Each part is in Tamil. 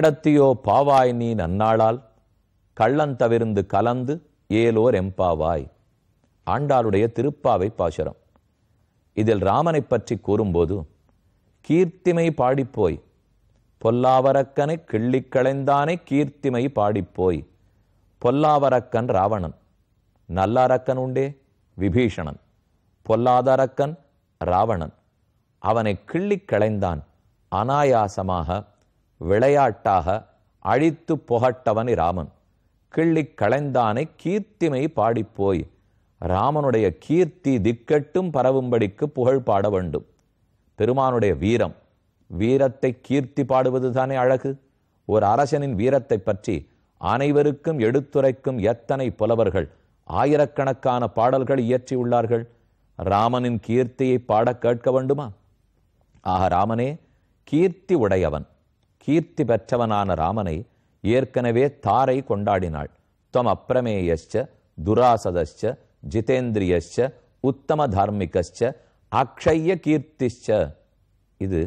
இடத்தியோ பாவாய் நீ நன்னாளால் கள்ளன் தவிர்ந்து கலந்து ஏலோர் எம்பாவாய் ஆண்டாளுடைய திருப்பாவை பாசுரம் இதில் ராமனை பற்றி கூறும்போது கீர்த்திமை பாடிப்போய் பொல்லாவரக்கனை கிள்ளிக் களைந்தானே கீர்த்திமை பாடிப்போய் பொல்லாவரக்கன் ராவணன் நல்லரக்கன் உண்டே விபீஷணன் பொல்லாதரக்கன் ராவணன் அவனை கிள்ளிக் களைந்தான் அனாயாசமாக விளையாட்டாக அழித்து புகட்டவனி ராமன் கிள்ளிக் களைந்தானை கீர்த்திமை பாடிப்போய் ராமனுடைய கீர்த்தி திக்கட்டும் பரவும்படிக்கு புகழ் பாட வேண்டும் பெருமானுடைய வீரம் வீரத்தை கீர்த்தி பாடுவது தானே அழகு ஒரு அரசனின் வீரத்தை பற்றி அனைவருக்கும் எடுத்துரைக்கும் எத்தனை புலவர்கள் ஆயிரக்கணக்கான பாடல்கள் இயற்றியுள்ளார்கள் ராமனின் கீர்த்தியை பாட கேட்க வேண்டுமா ஆக ராமனே கீர்த்தி உடையவன் கீர்த்தி பெற்றவனான ராமனை ஏற்கனவே தாரை கொண்டாடினாள் தம் அப்பிரமேயச்ச துராசதச்ச ஜிதேந்திரியச்ச உத்தம தார்மிகச்ச அக்ஷய கீர்த்திச்ச இது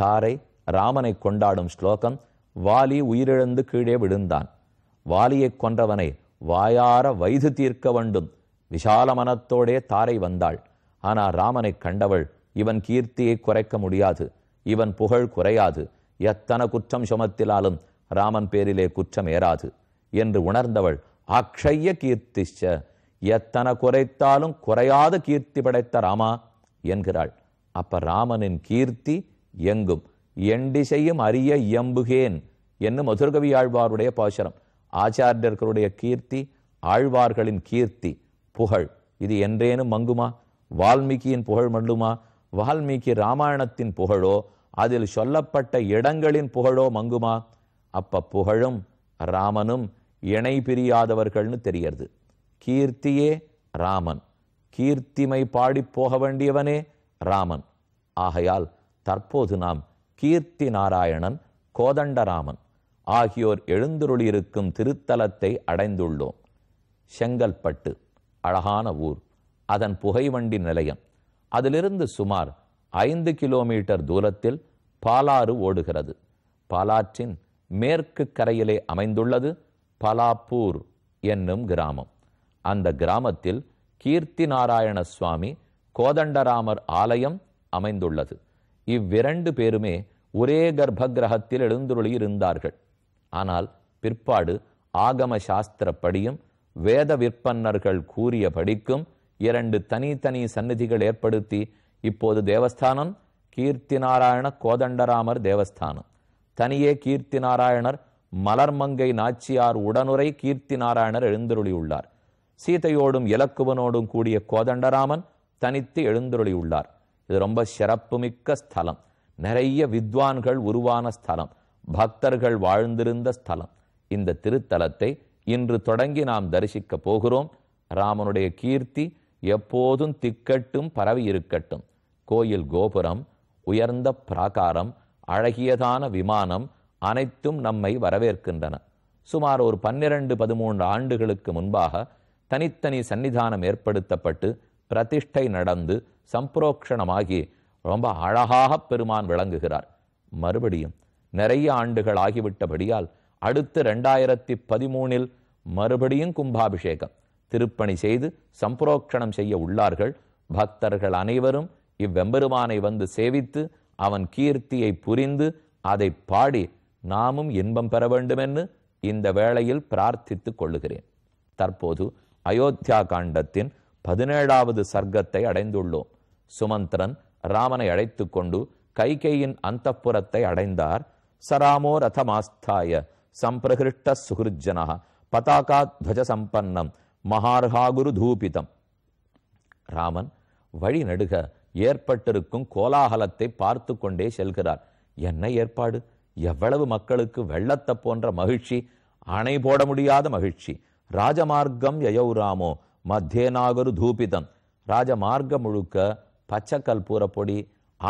தாரை ராமனை கொண்டாடும் ஸ்லோகம் வாலி உயிரிழந்து கீழே விழுந்தான் வாலியை கொன்றவனை வாயார வைது தீர்க்க வேண்டும் விஷால மனத்தோடே தாரை வந்தாள் ஆனால் ராமனை கண்டவள் இவன் கீர்த்தியை குறைக்க முடியாது இவன் புகழ் குறையாது எத்தன குற்றம் சுமத்திலாலும் ராமன் பேரிலே குற்றம் ஏறாது என்று உணர்ந்தவள் அக்ஷய கீர்த்திச்ச எத்தனை குறைத்தாலும் குறையாத கீர்த்தி படைத்த ராமா என்கிறாள் அப்ப ராமனின் கீர்த்தி எங்கும் எண்டிசையும் அறிய இயம்புகேன் என்னும் மதுர்கவி ஆழ்வாருடைய பாசரம் ஆச்சாரியர்களுடைய கீர்த்தி ஆழ்வார்களின் கீர்த்தி புகழ் இது என்றேனும் மங்குமா வால்மீகியின் புகழ் மல்லுமா வால்மீகி ராமாயணத்தின் புகழோ அதில் சொல்லப்பட்ட இடங்களின் புகழோ மங்குமா அப்ப புகழும் ராமனும் இணை பிரியாதவர்கள்னு தெரியறது கீர்த்தியே ராமன் கீர்த்திமை பாடி போக வேண்டியவனே ராமன் ஆகையால் தற்போது நாம் கீர்த்தி நாராயணன் கோதண்டராமன் ஆகியோர் எழுந்துருளியிருக்கும் திருத்தலத்தை அடைந்துள்ளோம் செங்கல்பட்டு அழகான ஊர் அதன் புகைவண்டி நிலையம் அதிலிருந்து சுமார் ஐந்து கிலோமீட்டர் தூரத்தில் பாலாறு ஓடுகிறது பாலாற்றின் மேற்கு கரையிலே அமைந்துள்ளது பலாப்பூர் என்னும் கிராமம் அந்த கிராமத்தில் கீர்த்தி நாராயண சுவாமி கோதண்டராமர் ஆலயம் அமைந்துள்ளது இவ்விரண்டு பேருமே ஒரே கர்ப்ப கிரகத்தில் எழுந்துருளி இருந்தார்கள் ஆனால் பிற்பாடு ஆகம சாஸ்திரப்படியும் வேத விற்பன்னர்கள் கூறிய படிக்கும் இரண்டு தனித்தனி சந்நிதிகள் ஏற்படுத்தி இப்போது தேவஸ்தானம் கீர்த்தி நாராயண கோதண்டராமர் தேவஸ்தானம் தனியே கீர்த்தி நாராயணர் மலர்மங்கை நாச்சியார் உடனுரை கீர்த்தி நாராயணர் எழுந்தருளியுள்ளார் சீதையோடும் இலக்குவனோடும் கூடிய கோதண்டராமன் தனித்து எழுந்தருளியுள்ளார் இது ரொம்ப சிறப்புமிக்க ஸ்தலம் நிறைய வித்வான்கள் உருவான ஸ்தலம் பக்தர்கள் வாழ்ந்திருந்த ஸ்தலம் இந்த திருத்தலத்தை இன்று தொடங்கி நாம் தரிசிக்க போகிறோம் ராமனுடைய கீர்த்தி எப்போதும் திக்கட்டும் பரவி இருக்கட்டும் கோயில் கோபுரம் உயர்ந்த பிராகாரம் அழகியதான விமானம் அனைத்தும் நம்மை வரவேற்கின்றன சுமார் ஒரு பன்னிரண்டு பதிமூன்று ஆண்டுகளுக்கு முன்பாக தனித்தனி சன்னிதானம் ஏற்படுத்தப்பட்டு பிரதிஷ்டை நடந்து சம்புரோக்ஷணமாகி ரொம்ப அழகாக பெருமான் விளங்குகிறார் மறுபடியும் நிறைய ஆண்டுகள் ஆகிவிட்டபடியால் அடுத்து ரெண்டாயிரத்தி பதிமூனில் மறுபடியும் கும்பாபிஷேகம் திருப்பணி செய்து சம்புரோக்ஷணம் செய்ய உள்ளார்கள் பக்தர்கள் அனைவரும் இவ்வெம்பெருமானை வந்து சேவித்து அவன் கீர்த்தியை புரிந்து அதை பாடி நாமும் இன்பம் பெற வேண்டுமென்று இந்த வேளையில் பிரார்த்தித்துக் கொள்ளுகிறேன் தற்போது அயோத்தியா காண்டத்தின் பதினேழாவது சர்க்கத்தை அடைந்துள்ளோம் சுமந்திரன் ராமனை அழைத்து கொண்டு கைகையின் அந்தப்புறத்தை அடைந்தார் சராமோ ரதமாஸ்தாய சம்பிரகிருஷ்ட சுகிருஜனா பதாகா துவஜ சம்பன்னம் மகார்காகுரு தூபிதம் ராமன் வழி நடுக ஏற்பட்டிருக்கும் கோலாகலத்தை பார்த்து கொண்டே செல்கிறார் என்ன ஏற்பாடு எவ்வளவு மக்களுக்கு வெள்ளத்தை போன்ற மகிழ்ச்சி அணை போட முடியாத மகிழ்ச்சி ராஜமார்க்கம் யயௌ ராமோ தூபிதம் ராஜமார்க்கம் முழுக்க பச்சை கல்பூர பொடி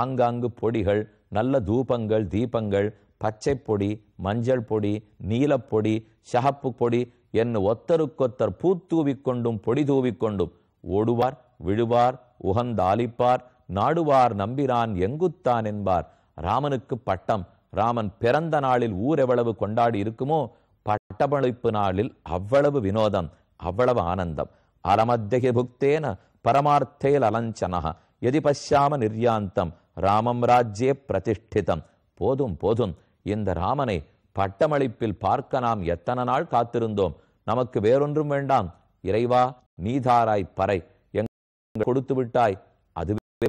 ஆங்காங்கு பொடிகள் நல்ல தூபங்கள் தீபங்கள் பச்சை பொடி மஞ்சள் பொடி நீலப்பொடி சகப்பு பொடி என்ன ஒத்தருக்கொத்தர் பூத்தூவிக்கொண்டும் பொடி தூவிக்கொண்டும் ஓடுவார் விழுவார் உகந்தாலிப்பார் நாடுவார் நம்பிரான் எங்குத்தான் என்பார் ராமனுக்கு பட்டம் ராமன் பிறந்த நாளில் ஊர் எவ்வளவு கொண்டாடி இருக்குமோ பட்டமளிப்பு நாளில் அவ்வளவு வினோதம் அவ்வளவு ஆனந்தம் அலமத்திய புக்தேன பரமார்த்தேல் அலஞ்சனக எதி பசியாம நிர்யாந்தம் ராமம் ராஜ்யே பிரதிஷ்டிதம் போதும் போதும் இந்த ராமனை பட்டமளிப்பில் பார்க்க நாம் எத்தனை நாள் காத்திருந்தோம் நமக்கு வேறொன்றும் வேண்டாம் இறைவா நீதாராய் பறை எங்க கொடுத்து விட்டாய் அதுவே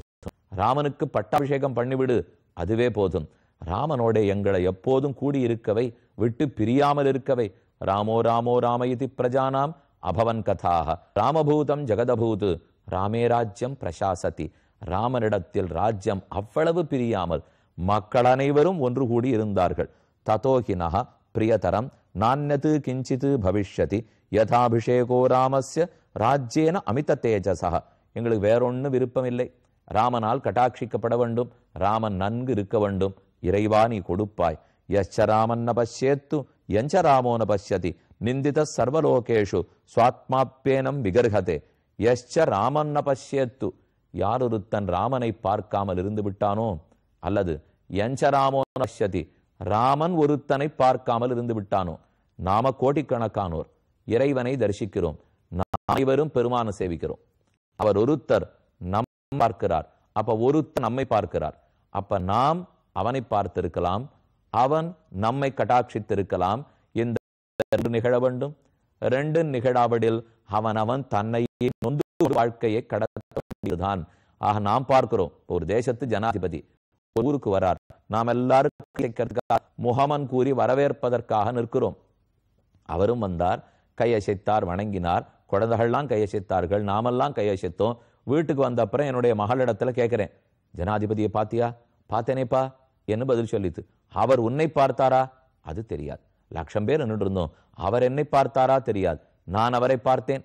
ராமனுக்கு பட்டாபிஷேகம் பண்ணிவிடு அதுவே போதும் ராமனோட எங்களை எப்போதும் கூடியிருக்கவை விட்டு பிரியாமல் இருக்கவை ராமோ ராமோ ராமயுதி பிரஜானாம் அபவன் கதாக ராமபூதம் ஜெகதபூது ராமே ராஜ்யம் பிரசாசதி ராமனிடத்தில் ராஜ்யம் அவ்வளவு பிரியாமல் மக்கள் அனைவரும் ஒன்று கூடி இருந்தார்கள் ததோகினஹ பிரியதரம் நான்யது கிஞ்சித்து பவிஷ்யதி யதாபிஷேகோ ராமஸ் ராஜ்யேன அமித தேஜசா எங்களுக்கு வேறொன்னும் விருப்பமில்லை ராமனால் கட்டாட்சிக்கப்பட வேண்டும் ராமன் நன்கு இருக்க வேண்டும் இறைவா நீ கொடுப்பாய் எச்ச ராமன்ன பசியேத்து எஞ்ச ராமோன பசியதி நிந்தித சர்வலோகேஷு சுவாத்மாப்பேனம் விகர்கதே எச்ச ராமன்ன பசியேத்து யார் ஒருத்தன் ராமனை பார்க்காமல் இருந்து விட்டானோ அல்லது எஞ்சராமோ ராமன் ஒருத்தனை பார்க்காமல் இருந்து விட்டானோ நாம கோடிக்கணக்கானோர் இறைவனை தரிசிக்கிறோம் அனைவரும் பெருமான சேவிக்கிறோம் அவர் ஒருத்தர் நம் பார்க்கிறார் அப்ப ஒருத்தர் நம்மை பார்க்கிறார் அப்ப நாம் அவனை பார்த்திருக்கலாம் அவன் நம்மை கட்டாட்சித்திருக்கலாம் இந்த நிகழ வேண்டும் ரெண்டு நிகழாவிடில் அவன் அவன் தன்னை வாழ்க்கையை கடத்தான் ஆக நாம் பார்க்கிறோம் ஒரு தேசத்து ஜனாதிபதி ஊருக்கு வரார் நாம் எல்லாரும் முகமன் கூறி வரவேற்பதற்காக நிற்கிறோம் அவரும் வந்தார் கையசைத்தார் வணங்கினார் குழந்தைகள்லாம் கையசைத்தார்கள் நாமெல்லாம் கையசைத்தோம் வீட்டுக்கு வந்த அப்புறம் என்னுடைய மகளிடத்துல கேட்குறேன் ஜனாதிபதியை பாத்தியா பார்த்தேனேப்பா என்று பதில் சொல்லித்து அவர் உன்னை பார்த்தாரா அது தெரியாது லட்சம் பேர் நின்று இருந்தோம் அவர் என்னை பார்த்தாரா தெரியாது நான் அவரை பார்த்தேன்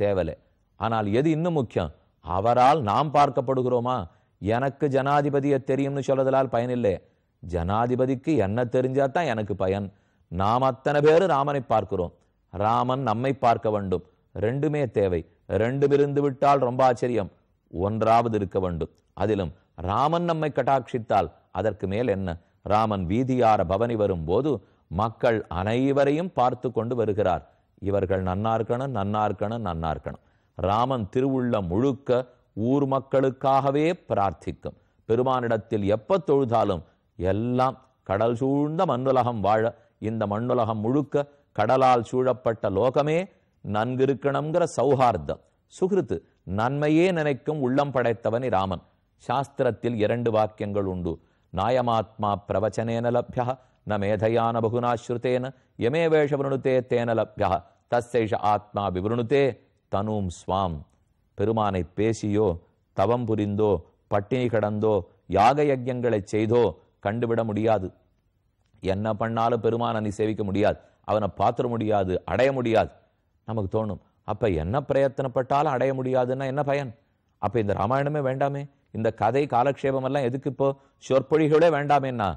தேவலை ஆனால் எது இன்னும் முக்கியம் அவரால் நாம் பார்க்கப்படுகிறோமா எனக்கு ஜனாதிபதியை தெரியும்னு பயன் பயனில்லை ஜனாதிபதிக்கு என்ன தெரிஞ்சா தான் எனக்கு பயன் நாம் அத்தனை பேர் ராமனை பார்க்கிறோம் ராமன் நம்மை பார்க்க வேண்டும் ரெண்டுமே தேவை ரெண்டும் இருந்து விட்டால் ரொம்ப ஆச்சரியம் ஒன்றாவது இருக்க வேண்டும் அதிலும் ராமன் நம்மை கட்டாட்சித்தால் அதற்கு மேல் என்ன ராமன் வீதியார பவனி வரும்போது மக்கள் அனைவரையும் பார்த்து கொண்டு வருகிறார் இவர்கள் நன்னார்க்கணும் இருக்கணும் நன்னா ராமன் திருவுள்ள முழுக்க ஊர் மக்களுக்காகவே பிரார்த்திக்கும் பெருமானிடத்தில் எப்ப தொழுதாலும் எல்லாம் கடல் சூழ்ந்த மண்ணுலகம் வாழ இந்த மண்ணுலகம் முழுக்க கடலால் சூழப்பட்ட லோகமே நன்கிருக்கணுங்கிற சௌஹார்த்தம் சுகிருத்து நன்மையே நினைக்கும் உள்ளம் படைத்தவனி ராமன் சாஸ்திரத்தில் இரண்டு வாக்கியங்கள் உண்டு நாயமாத்மா பிரவச்சனேன லப்யா ந மேதையான பகுனாஸ்ருத்தேன யமே விருணுத்தே தேன லப்யா தஸ்ஸைஷ ஆத்மா விவருணுத்தே தனூம் ஸ்வாம் பெருமானை பேசியோ தவம் புரிந்தோ பட்டினி கடந்தோ யாக யஜ்யங்களை செய்தோ கண்டுவிட முடியாது என்ன பண்ணாலும் பெருமானை நீ சேவிக்க முடியாது அவனை பார்த்துட முடியாது அடைய முடியாது நமக்கு தோணும் அப்போ என்ன பிரயத்தனப்பட்டாலும் அடைய முடியாதுன்னா என்ன பயன் அப்போ இந்த ராமாயணமே வேண்டாமே இந்த கதை காலக்ஷேபம் எல்லாம் எதுக்கு இப்போ சொற்பொழிகளே வேண்டாமேன்னா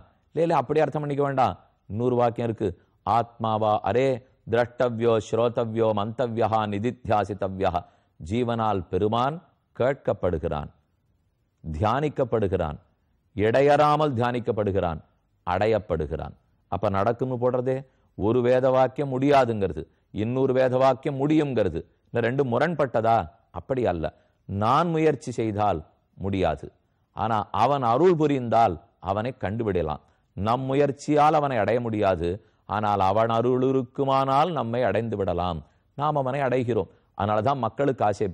இல்லை அப்படியே அர்த்தம் பண்ணிக்க வேண்டாம் இன்னொரு வாக்கியம் இருக்கு ஆத்மாவா அரே திரஷ்டவியோ ஸ்ரோதவியோ மந்தவியா நிதித்தியாசித்தவியா ஜீவனால் பெருமான் கேட்கப்படுகிறான் தியானிக்கப்படுகிறான் இடையறாமல் தியானிக்கப்படுகிறான் அடையப்படுகிறான் அப்ப நடக்கும்னு போடுறதே ஒரு வேத வாக்கியம் முடியாதுங்கிறது இன்னொரு வேத வாக்கியம் முடியுங்கிறது இந்த ரெண்டு முரண்பட்டதா அப்படி அல்ல நான் முயற்சி செய்தால் முடியாது ஆனால் அவன் அருள் புரிந்தால் அவனை கண்டுபிடலாம் நம் முயற்சியால் அவனை அடைய முடியாது ஆனால் அவன் அருள் இருக்குமானால் நம்மை அடைந்து விடலாம் நாம் அவனை அடைகிறோம் அதனால தான் மக்களுக்கு ஆசை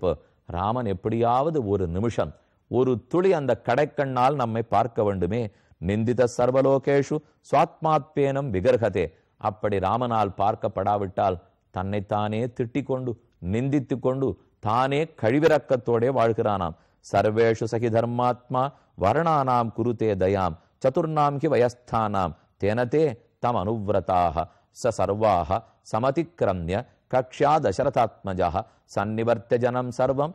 ராமன் எப்படியாவது ஒரு நிமிஷம் ஒரு துளி அந்த கடைக்கண்ணால் நம்மை பார்க்க வேண்டுமே நிந்தித சர்வலோகேஷு சுவாத்மாத்பேனம் விகர்கதே அப்படி ராமனால் பார்க்கப்படாவிட்டால் தன்னைத்தானே திட்டிக் கொண்டு நிந்தித்து கொண்டு தானே கழிவிறக்கத்தோடே வாழ்கிறானாம் சர்வேஷு சகி தர்மாத்மா வர்ணானாம் குருதே தயாம் சதுர்ணாம் ஹி வயஸ்தானாம் தேனதே தம் அனுவிரதாக ச சர்வாக சமதிக்கிரமிய கக்ஷா தசரதாத்மஜா சன்னிவர்த்த ஜனம் சர்வம்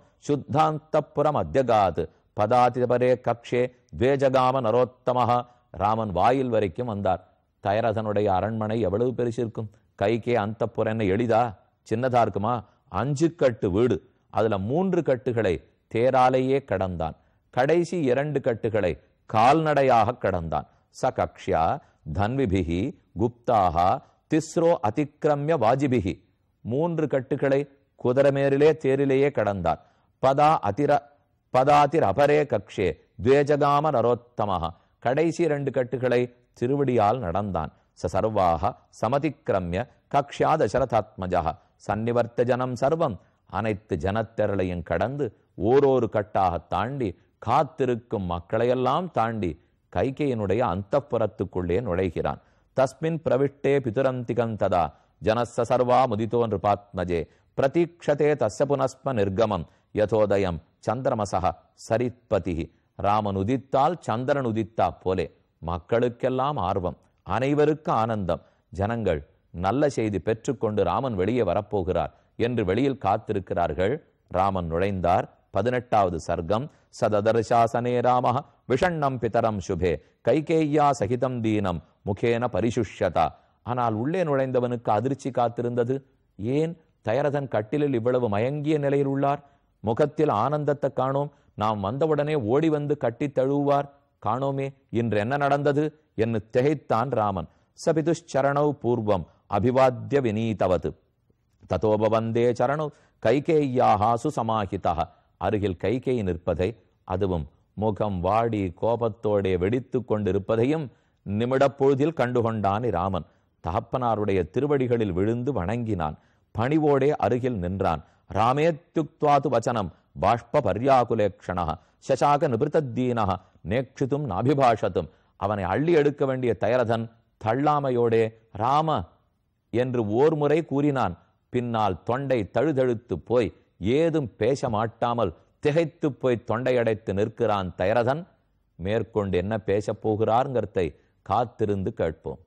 புறம் அத்தியகாத் பதாதிபரே கக்ஷே துவேஜகாம நரோத்தமஹ ராமன் வாயில் வரைக்கும் வந்தார் தயரதனுடைய அரண்மனை எவ்வளவு பெருசிருக்கும் கைக்கே அந்தப்புற என்ன எளிதா சின்னதா இருக்குமா அஞ்சு கட்டு வீடு அதுல மூன்று கட்டுகளை தேராலேயே கடந்தான் கடைசி இரண்டு கட்டுகளை கால்நடையாக கடந்தான் ச கக்ஷா தன்விபிகி குப்தாக திஸ்ரோ அதிக்கிரமிய வாஜிபிகி மூன்று கட்டுகளை குதிரமேரிலே தேரிலேயே கடந்தான் பதா அதிர பதாதிர் அபரே கக்ஷே துவேஜகாம நரோத்தமாக கடைசி ரெண்டு கட்டுகளை திருவடியால் நடந்தான் ச சர்வாக சமதிக்கிரமிய கக்ஷா தசரதாத்மஜா சன்னிவர்த்த ஜனம் சர்வம் அனைத்து ஜனத்திரளையும் கடந்து ஓரோரு கட்டாக தாண்டி காத்திருக்கும் மக்களையெல்லாம் தாண்டி கைகையினுடைய அந்த புறத்துக்குள்ளே நுழைகிறான் தஸ்மின் பிரவிஷ்டே பிதுரந்திகந்ததா ததா ஜனஸ்ஸ சர்வா முதித்தோன்று பாத்மஜே பிரதீக்ஷதே தஸ்ய புனஸ்ம நிர்கமம் யதோதயம் சந்திரமசக சரித்பதி ராமன் உதித்தால் சந்திரன் உதித்தா போலே மக்களுக்கெல்லாம் ஆர்வம் அனைவருக்கு ஆனந்தம் ஜனங்கள் நல்ல செய்தி பெற்றுக்கொண்டு ராமன் வெளியே வரப்போகிறார் என்று வெளியில் காத்திருக்கிறார்கள் ராமன் நுழைந்தார் பதினெட்டாவது சர்க்கம் சததர்ஷாசனே ராம விஷண்ணம் பிதரம் சுபே கைகேய்யா சகிதம் தீனம் முகேன பரிசுஷ்யதா ஆனால் உள்ளே நுழைந்தவனுக்கு அதிர்ச்சி காத்திருந்தது ஏன் தயரதன் கட்டிலில் இவ்வளவு மயங்கிய நிலையில் உள்ளார் முகத்தில் ஆனந்தத்தை காணோம் நாம் வந்தவுடனே ஓடி வந்து கட்டி தழுவார் காணோமே இன்று என்ன நடந்தது என்று திகைத்தான் ராமன் சபிதுஷரணௌ பூர்வம் அபிவாத்திய வினீதவது ததோபவந்தே சரணு கைகேயாக சுசமாஹிதா அருகில் கைகை நிற்பதை அதுவும் முகம் வாடி கோபத்தோடே வெடித்து கொண்டிருப்பதையும் நிமிடப்பொழுதில் கண்டுகொண்டான் ராமன் தகப்பனாருடைய திருவடிகளில் விழுந்து வணங்கினான் பணிவோடே அருகில் நின்றான் ராமேத்யுக்வாது வச்சனம் பாஷ்ப பர்யாகுலேக்ஷணா சசாக நிபிருத்தத்தீனா நேக்ஷிதும் நாபிபாஷத்தும் அவனை அள்ளி எடுக்க வேண்டிய தயரதன் தள்ளாமையோடே ராம என்று ஓர் முறை கூறினான் பின்னால் தொண்டை தழுதழுத்து போய் ஏதும் பேச மாட்டாமல் திகைத்து போய் தொண்டையடைத்து நிற்கிறான் தயரதன் மேற்கொண்டு என்ன பேசப் போகிறார்ங்கிறதை காத்திருந்து கேட்போம்